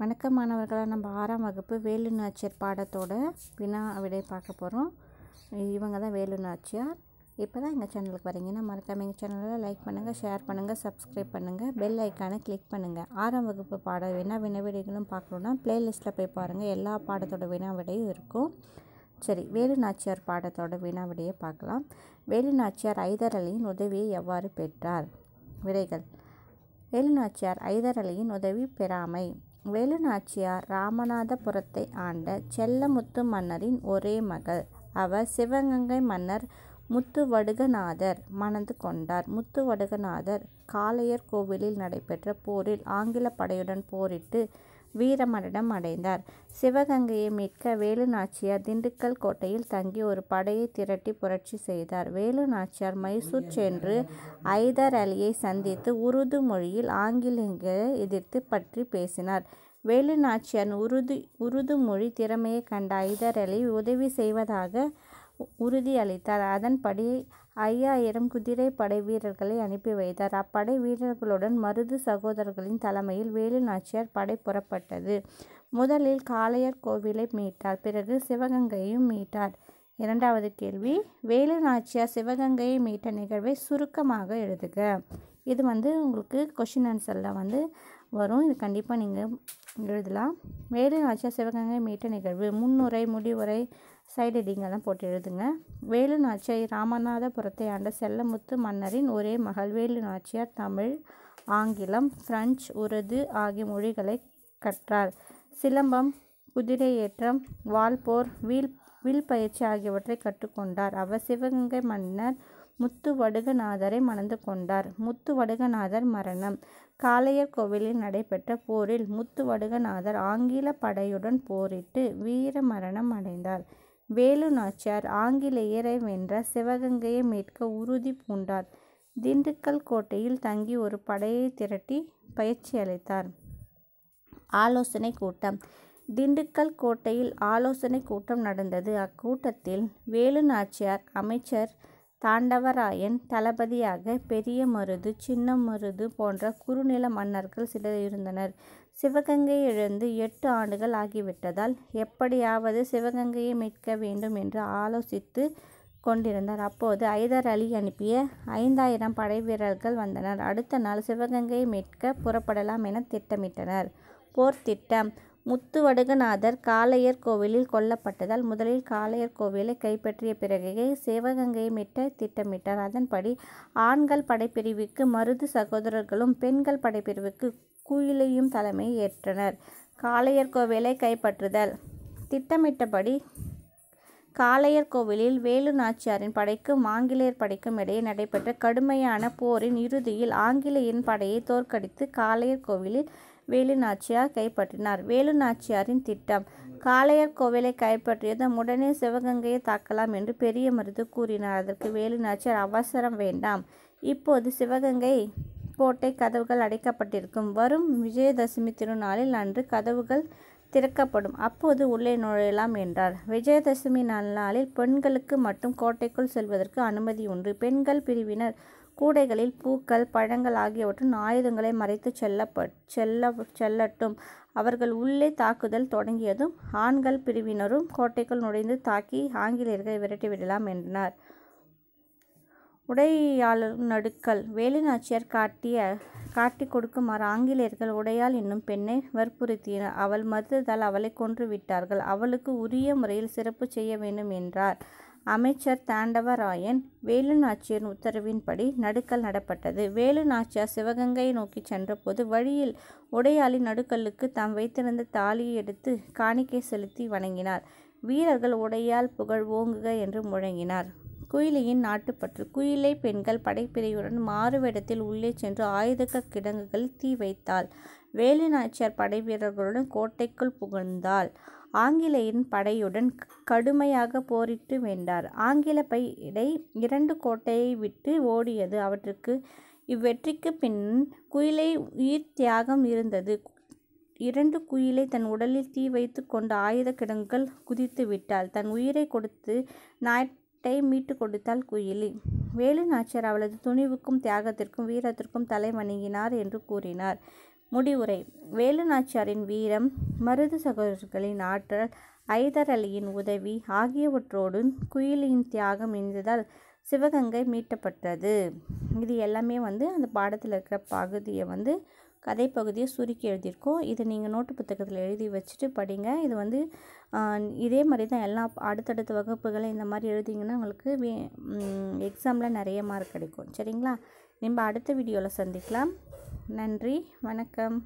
வணக்கம் மாணவர்களாக நம்ம ஆறாம் வகுப்பு வேலு நாச்சியார் பாடத்தோட வினா விடை பார்க்க போகிறோம் இவங்க தான் வேலு நாச்சியார் இப்போ தான் எங்கள் சேனலுக்கு வரீங்கன்னா மறக்காமல் எங்கள் சேனலில் லைக் பண்ணுங்கள் ஷேர் பண்ணுங்கள் சப்ஸ்கிரைப் பண்ணுங்கள் பெல் ஐக்கானை கிளிக் பண்ணுங்கள் ஆறாம் வகுப்பு பாட வினா வினா விடைகளும் பார்க்கணுன்னா ப்ளேலிஸ்ட்டில் போய் பாருங்கள் எல்லா பாடத்தோட வினா விடையும் இருக்கும் சரி வேலு நாச்சியார் பாடத்தோட வினா விடையை பார்க்கலாம் வேலு நாச்சியார் ஐதர் அலியின் உதவியை எவ்வாறு பெற்றார் விடைகள் வேலு நாச்சியார் ஐதர் அலியின் உதவி பெறாமை வேலுநாச்சியார் ராமநாதபுரத்தை ஆண்ட செல்லமுத்து மன்னரின் ஒரே மகள். அவர் சிவகங்கை மன்னர் முத்துவடுகநாதர் மணந்து கொண்டார். முத்துவடுகநாதர் காளையர் கோவிலில் நடைபெற்ற போரில் ஆங்கில படையுடன் போரிட்டு வீரமரணம் அடைந்தார் சிவகங்கையை மீட்க வேலு நாச்சியார் திண்டுக்கல் கோட்டையில் தங்கி ஒரு படையை திரட்டி புரட்சி செய்தார் வேலு நாச்சியார் மைசூர் சென்று ஐதர் அலியை சந்தித்து உருது மொழியில் ஆங்கிலேயர்களை எதிர்த்து பற்றி பேசினார் வேலு நாச்சியார் உருது உருது மொழி திறமையை கண்ட ஐதர் அலி உதவி செய்வதாக உறுதியளித்தார் அதன்படி ஐயாயிரம் குதிரை படை வீரர்களை அனுப்பி வைத்தார் அப்படை வீரர்களுடன் மருது சகோதரர்களின் தலைமையில் வேலு நாச்சியார் படை புறப்பட்டது முதலில் காளையர் கோவிலை மீட்டார் பிறகு சிவகங்கையும் மீட்டார் இரண்டாவது கேள்வி வேலு நாச்சியார் சிவகங்கையை மீட்ட நிகழ்வை சுருக்கமாக எழுதுக இது வந்து உங்களுக்கு கொஷின் ஆன்சரில் வந்து வரும் இது கண்டிப்பாக நீங்கள் எழுதலாம் வேலு நாச்சியார் சிவகங்கை மீட்ட நிகழ்வு முன்னுரை முடிவுரை சைடு எடிங்கெல்லாம் போட்டு எழுதுங்க வேலு நாச்சியார் ராமநாதபுரத்தை ஆண்ட செல்லமுத்து மன்னரின் ஒரே மகள் வேலு நாச்சியார் தமிழ் ஆங்கிலம் பிரெஞ்சு உருது ஆகிய மொழிகளை கற்றார் சிலம்பம் குதிரை ஏற்றம் வால்போர் வீல் வில் பயிற்சி ஆகியவற்றை கற்றுக்கொண்டார் அவர் சிவகங்கை மன்னர் முத்து வடுகநாதரை மணந்து கொண்டார் முத்து வடுகநாதர் மரணம் காளையர் கோவிலில் நடைபெற்ற போரில் முத்து வடுகநாதர் ஆங்கில படையுடன் போரிட்டு வீர மரணம் அடைந்தார் வேலு நாச்சியார் ஆங்கிலேயரை வென்ற சிவகங்கையை மீட்க உறுதி பூண்டார் திண்டுக்கல் கோட்டையில் தங்கி ஒரு படையை திரட்டி பயிற்சி அளித்தார் ஆலோசனை கூட்டம் திண்டுக்கல் கோட்டையில் ஆலோசனை கூட்டம் நடந்தது அக்கூட்டத்தில் வேலு நாச்சியார் அமைச்சர் தாண்டவராயன் தளபதியாக பெரிய மருது சின்ன மருது போன்ற குறுநில மன்னர்கள் சிலர் இருந்தனர் சிவகங்கை இழந்து எட்டு ஆண்டுகள் ஆகிவிட்டதால் எப்படியாவது சிவகங்கையை மீட்க வேண்டும் என்று ஆலோசித்து கொண்டிருந்தார் அப்போது ஐதர் அலி அனுப்பிய ஐந்தாயிரம் படை வீரர்கள் வந்தனர் அடுத்த நாள் சிவகங்கையை மீட்க புறப்படலாம் என திட்டமிட்டனர் போர் திட்டம் முத்துவடுகநாதர் காளையர் கோவிலில் கொல்லப்பட்டதால் முதலில் காளையர் கோவிலை கைப்பற்றிய பிறகே சிவகங்கையை மிட்ட திட்டமிட்டார் அதன்படி ஆண்கள் படைப்பிரிவுக்கு மருது சகோதரர்களும் பெண்கள் படைப்பிரிவுக்கு குயிலையும் தலைமை ஏற்றனர் காளையர் கோவிலை கைப்பற்றுதல் திட்டமிட்டபடி காளையர் கோவிலில் வேலு நாச்சியாரின் படைக்கும் ஆங்கிலேயர் படைக்கும் இடையே நடைபெற்ற கடுமையான போரின் இறுதியில் ஆங்கிலேயின் படையை தோற்கடித்து காளையர் கோவிலில் வேலு நாச்சியார் கைப்பற்றினார் வேலு நாச்சியாரின் திட்டம் காளையர் கோவிலை கைப்பற்றியதும் உடனே சிவகங்கையை தாக்கலாம் என்று பெரிய மருது கூறினார் அதற்கு வேலு நாச்சியார் அவசரம் வேண்டாம் இப்போது சிவகங்கை கோட்டை கதவுகள் அடைக்கப்பட்டிருக்கும் வரும் விஜயதசமி திருநாளில் அன்று கதவுகள் திறக்கப்படும் அப்போது உள்ளே நுழையலாம் என்றார் விஜயதசமி நன்னாளில் பெண்களுக்கு மட்டும் கோட்டைக்குள் செல்வதற்கு அனுமதி உண்டு பெண்கள் பிரிவினர் கூடைகளில் பூக்கள் பழங்கள் ஆகியவற்றின் ஆயுதங்களை மறைத்து செல்லப்ப செல்ல செல்லட்டும் அவர்கள் உள்ளே தாக்குதல் தொடங்கியதும் ஆண்கள் பிரிவினரும் கோட்டைக்குள் நுழைந்து தாக்கி ஆங்கிலேயர்களை விரட்டிவிடலாம் என்றனர் உடையாளர் நடுக்கல் வேலுநாச்சியார் காட்டிய காட்டி கொடுக்குமாறு ஆங்கிலேயர்கள் உடையால் என்னும் பெண்ணை வற்புறுத்தினர் அவள் மறுத்ததால் அவளை கொன்று விட்டார்கள் அவளுக்கு உரிய முறையில் சிறப்பு செய்ய வேண்டும் என்றார் அமைச்சர் தாண்டவராயன் வேலு நாச்சியாரின் உத்தரவின்படி நடுக்கல் நடப்பட்டது வேலு நாச்சியார் சிவகங்கையை நோக்கி சென்றபோது வழியில் உடையாளி நடுக்கல்லுக்கு தாம் வைத்திருந்த தாலியை எடுத்து காணிக்கை செலுத்தி வணங்கினார் வீரர்கள் உடையால் புகழ் ஓங்குக என்று முழங்கினார் குயிலியின் நாட்டுப்பற்று குயிலை பெண்கள் படைப்பிரிவுடன் மாறுவேடத்தில் உள்ளே சென்று ஆயுதக்க கிடங்குகள் தீ வைத்தாள் வேலு நாச்சியார் படை வீரர்களுடன் கோட்டைக்குள் புகழ்ந்தாள் ஆங்கிலேயின் படையுடன் கடுமையாக போரிட்டு வென்றார் ஆங்கில படை இரண்டு கோட்டையை விட்டு ஓடியது அவற்றுக்கு இவ்வெற்றிக்கு பின் குயிலை உயிர் தியாகம் இருந்தது இரண்டு குயிலை தன் உடலில் தீ வைத்து கொண்டு ஆயுத கிடங்குகள் குதித்து விட்டாள் தன் உயிரை கொடுத்து நாட்டை மீட்டு கொடுத்தாள் குயிலி வேலு நாச்சியார் அவளது துணிவுக்கும் தியாகத்திற்கும் வீரத்திற்கும் வணங்கினார் என்று கூறினார் முடிவுரை வேலுநாச்சியாரின் வீரம் மருது சகோதரர்களின் ஆற்றல் ஐதர் அலியின் உதவி ஆகியவற்றோடு குயிலியின் தியாகம் இணைந்ததால் சிவகங்கை மீட்டப்பட்டது இது எல்லாமே வந்து அந்த பாடத்தில் இருக்கிற பகுதியை வந்து கதை பகுதியை சுருக்கி எழுதியிருக்கோம் இதை நீங்கள் நோட்டு புத்தகத்தில் எழுதி வச்சுட்டு படிங்க இது வந்து இதே மாதிரி தான் எல்லா அடுத்தடுத்த வகுப்புகளை இந்த மாதிரி எழுதிங்கன்னா உங்களுக்கு வே எக்ஸாமில் நிறைய மார்க் கிடைக்கும் சரிங்களா நம்ம அடுத்த வீடியோவில் சந்திக்கலாம் நன்றி வணக்கம்